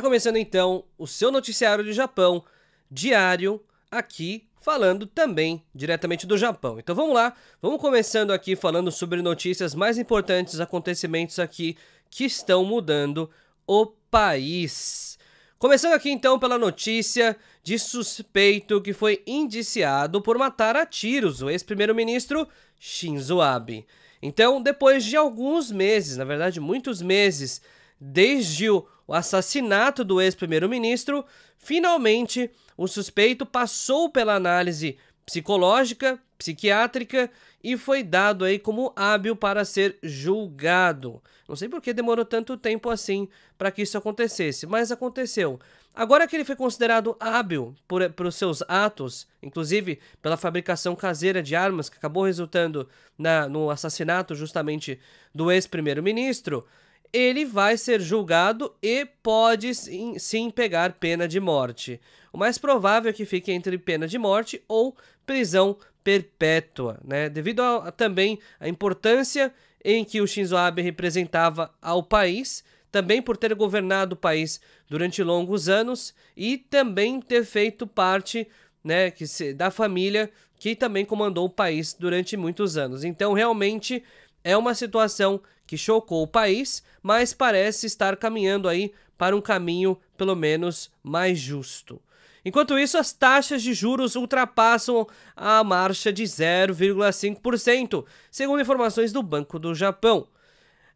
Está começando então o seu noticiário do Japão diário aqui falando também diretamente do Japão. Então vamos lá, vamos começando aqui falando sobre notícias mais importantes, acontecimentos aqui que estão mudando o país. Começando aqui então pela notícia de suspeito que foi indiciado por matar a tiros o ex-primeiro-ministro Shinzo Abe. Então, depois de alguns meses, na verdade muitos meses, desde o o assassinato do ex-primeiro-ministro, finalmente o suspeito passou pela análise psicológica, psiquiátrica e foi dado aí como hábil para ser julgado. Não sei por que demorou tanto tempo assim para que isso acontecesse, mas aconteceu. Agora que ele foi considerado hábil por, por seus atos, inclusive pela fabricação caseira de armas que acabou resultando na, no assassinato justamente do ex-primeiro-ministro, ele vai ser julgado e pode sim, sim, pegar pena de morte. O mais provável é que fique entre pena de morte ou prisão perpétua, né? Devido a, também à importância em que o Shinzo Abe representava ao país, também por ter governado o país durante longos anos e também ter feito parte, né, que se, da família que também comandou o país durante muitos anos. Então, realmente é uma situação que chocou o país, mas parece estar caminhando aí para um caminho pelo menos mais justo. Enquanto isso, as taxas de juros ultrapassam a marcha de 0,5%, segundo informações do Banco do Japão.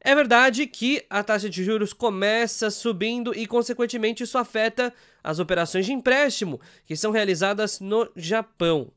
É verdade que a taxa de juros começa subindo e, consequentemente, isso afeta as operações de empréstimo que são realizadas no Japão.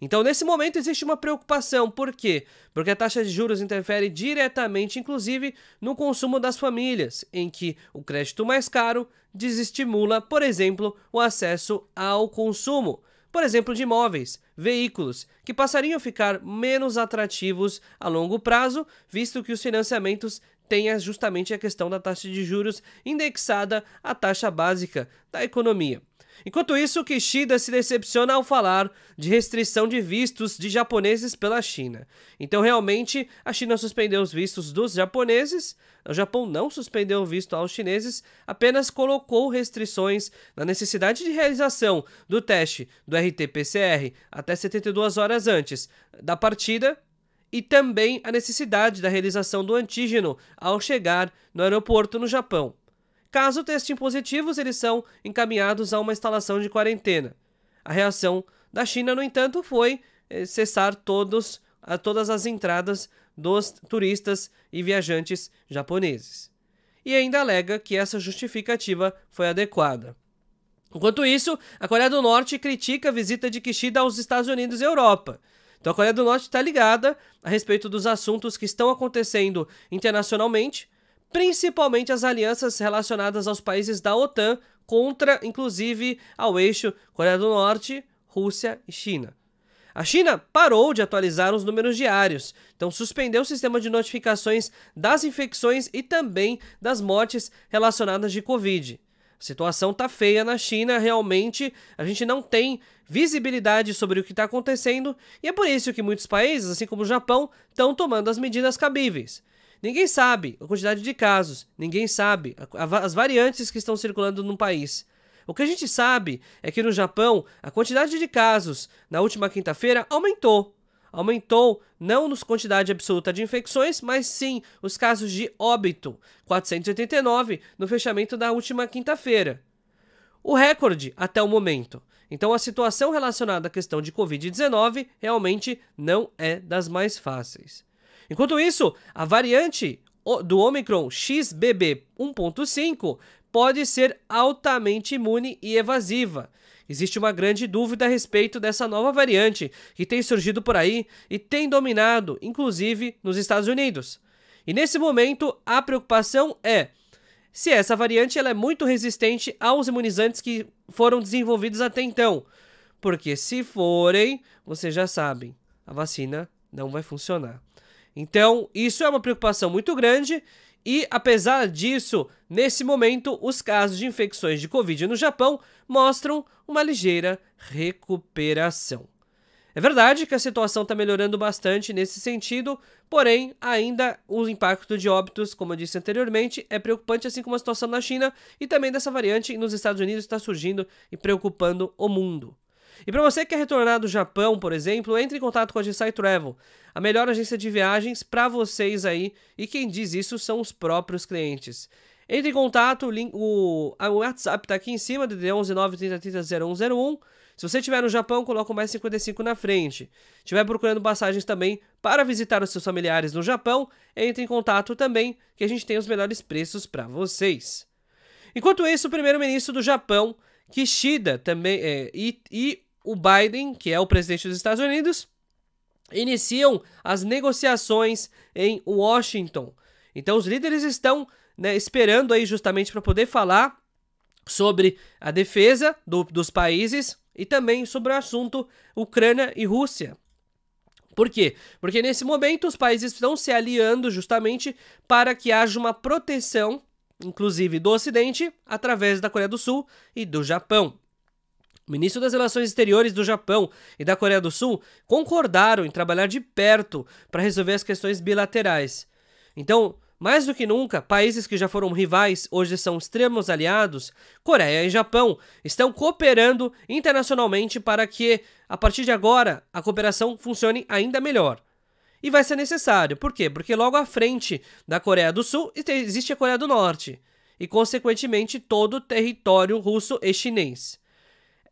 Então, nesse momento, existe uma preocupação. Por quê? Porque a taxa de juros interfere diretamente, inclusive, no consumo das famílias, em que o crédito mais caro desestimula, por exemplo, o acesso ao consumo por exemplo, de imóveis, veículos, que passariam a ficar menos atrativos a longo prazo, visto que os financiamentos tenha justamente a questão da taxa de juros indexada à taxa básica da economia. Enquanto isso, Kishida se decepciona ao falar de restrição de vistos de japoneses pela China. Então, realmente, a China suspendeu os vistos dos japoneses, o Japão não suspendeu o visto aos chineses, apenas colocou restrições na necessidade de realização do teste do RT-PCR até 72 horas antes da partida e também a necessidade da realização do antígeno ao chegar no aeroporto no Japão. Caso testem positivos, eles são encaminhados a uma instalação de quarentena. A reação da China, no entanto, foi eh, cessar todos, todas as entradas dos turistas e viajantes japoneses. E ainda alega que essa justificativa foi adequada. Enquanto isso, a Coreia do Norte critica a visita de Kishida aos Estados Unidos e Europa. Então a Coreia do Norte está ligada a respeito dos assuntos que estão acontecendo internacionalmente, principalmente as alianças relacionadas aos países da OTAN contra, inclusive, ao eixo Coreia do Norte, Rússia e China. A China parou de atualizar os números diários, então suspendeu o sistema de notificações das infecções e também das mortes relacionadas de Covid. A situação tá feia na China, realmente. A gente não tem visibilidade sobre o que está acontecendo e é por isso que muitos países, assim como o Japão, estão tomando as medidas cabíveis. Ninguém sabe a quantidade de casos, ninguém sabe as variantes que estão circulando no país. O que a gente sabe é que no Japão, a quantidade de casos na última quinta-feira aumentou aumentou não nos quantidade absoluta de infecções, mas sim os casos de óbito, 489 no fechamento da última quinta-feira. O recorde até o momento. Então a situação relacionada à questão de Covid-19 realmente não é das mais fáceis. Enquanto isso, a variante do Omicron XBB 1.5 pode ser altamente imune e evasiva, Existe uma grande dúvida a respeito dessa nova variante que tem surgido por aí e tem dominado, inclusive nos Estados Unidos. E nesse momento, a preocupação é se essa variante ela é muito resistente aos imunizantes que foram desenvolvidos até então. Porque se forem, vocês já sabem, a vacina não vai funcionar. Então, isso é uma preocupação muito grande e, apesar disso, nesse momento, os casos de infecções de Covid no Japão mostram uma ligeira recuperação. É verdade que a situação está melhorando bastante nesse sentido, porém, ainda o impacto de óbitos, como eu disse anteriormente, é preocupante, assim como a situação na China e também dessa variante nos Estados Unidos está surgindo e preocupando o mundo. E para você que quer é retornar do Japão, por exemplo, entre em contato com a Jisai Travel, a melhor agência de viagens para vocês aí, e quem diz isso são os próprios clientes. Entre em contato, o, link, o, o WhatsApp está aqui em cima, DD11 Se você estiver no Japão, coloca o mais 55 na frente. Se estiver procurando passagens também para visitar os seus familiares no Japão, entre em contato também, que a gente tem os melhores preços para vocês. Enquanto isso, o primeiro-ministro do Japão, Kishida, também é, e, e o Biden, que é o presidente dos Estados Unidos, iniciam as negociações em Washington. Então os líderes estão né, esperando aí justamente para poder falar sobre a defesa do, dos países e também sobre o assunto Ucrânia e Rússia. Por quê? Porque nesse momento os países estão se aliando justamente para que haja uma proteção, inclusive do Ocidente, através da Coreia do Sul e do Japão. O ministro das Relações Exteriores do Japão e da Coreia do Sul concordaram em trabalhar de perto para resolver as questões bilaterais. Então, mais do que nunca, países que já foram rivais hoje são extremos aliados. Coreia e Japão estão cooperando internacionalmente para que, a partir de agora, a cooperação funcione ainda melhor. E vai ser necessário, por quê? Porque logo à frente da Coreia do Sul existe a Coreia do Norte e, consequentemente, todo o território russo e chinês.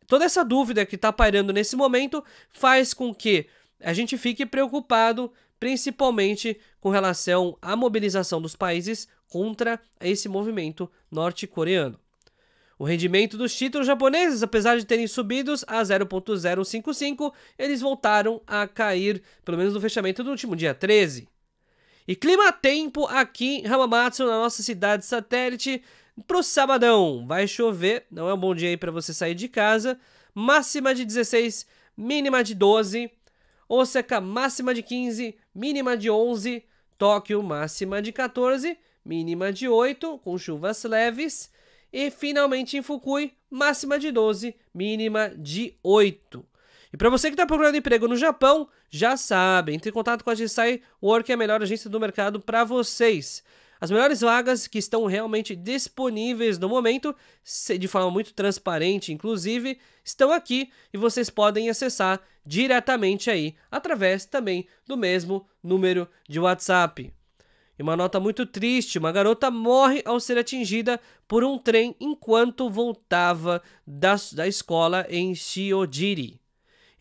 Toda essa dúvida que está pairando nesse momento faz com que a gente fique preocupado, principalmente com relação à mobilização dos países contra esse movimento norte-coreano. O rendimento dos títulos japoneses, apesar de terem subido a 0,055, eles voltaram a cair, pelo menos no fechamento do último dia 13. E clima-tempo aqui em Hamamatsu, na nossa cidade satélite, Pro sabadão, vai chover, não é um bom dia aí para você sair de casa. Máxima de 16, mínima de 12. Osaka, máxima de 15, mínima de 11. Tóquio, máxima de 14, mínima de 8, com chuvas leves. E finalmente em Fukui, máxima de 12, mínima de 8. E para você que está procurando emprego no Japão, já sabe, entre em contato com a Jisai Work, é a melhor agência do mercado para vocês. As melhores vagas que estão realmente disponíveis no momento, de forma muito transparente, inclusive, estão aqui e vocês podem acessar diretamente aí, através também do mesmo número de WhatsApp. E uma nota muito triste: uma garota morre ao ser atingida por um trem enquanto voltava da, da escola em Shiojiri.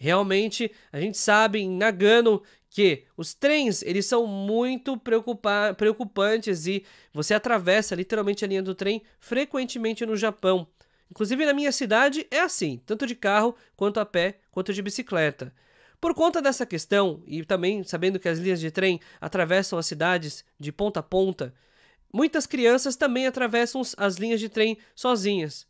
Realmente, a gente sabe em Nagano que os trens, eles são muito preocupantes e você atravessa literalmente a linha do trem frequentemente no Japão. Inclusive na minha cidade é assim, tanto de carro, quanto a pé, quanto de bicicleta. Por conta dessa questão, e também sabendo que as linhas de trem atravessam as cidades de ponta a ponta, muitas crianças também atravessam as linhas de trem sozinhas.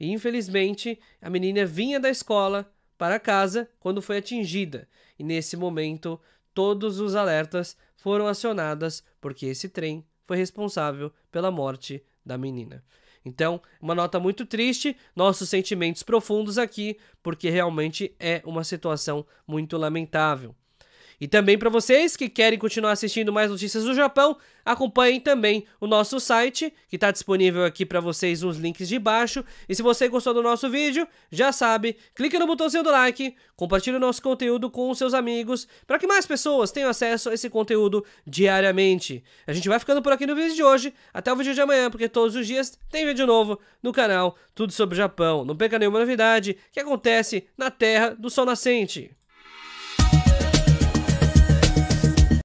E infelizmente, a menina vinha da escola para casa quando foi atingida, e nesse momento todos os alertas foram acionadas porque esse trem foi responsável pela morte da menina. Então, uma nota muito triste, nossos sentimentos profundos aqui, porque realmente é uma situação muito lamentável. E também para vocês que querem continuar assistindo mais notícias do Japão, acompanhem também o nosso site, que está disponível aqui para vocês nos links de baixo. E se você gostou do nosso vídeo, já sabe, clique no botãozinho do like, compartilhe o nosso conteúdo com os seus amigos, para que mais pessoas tenham acesso a esse conteúdo diariamente. A gente vai ficando por aqui no vídeo de hoje, até o vídeo de amanhã, porque todos os dias tem vídeo novo no canal, tudo sobre o Japão. Não perca nenhuma novidade que acontece na terra do sol nascente.